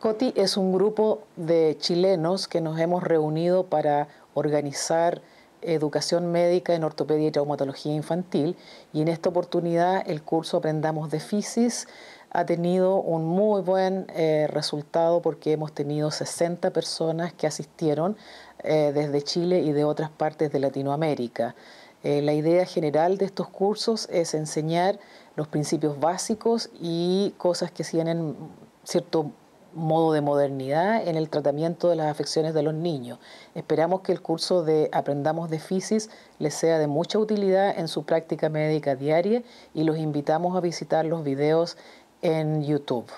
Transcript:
COTI es un grupo de chilenos que nos hemos reunido para organizar educación médica en ortopedia y traumatología infantil y en esta oportunidad el curso Aprendamos de Fisis ha tenido un muy buen eh, resultado porque hemos tenido 60 personas que asistieron eh, desde Chile y de otras partes de Latinoamérica. Eh, la idea general de estos cursos es enseñar los principios básicos y cosas que tienen cierto modo de modernidad en el tratamiento de las afecciones de los niños. Esperamos que el curso de Aprendamos de Fisis les sea de mucha utilidad en su práctica médica diaria y los invitamos a visitar los videos en YouTube.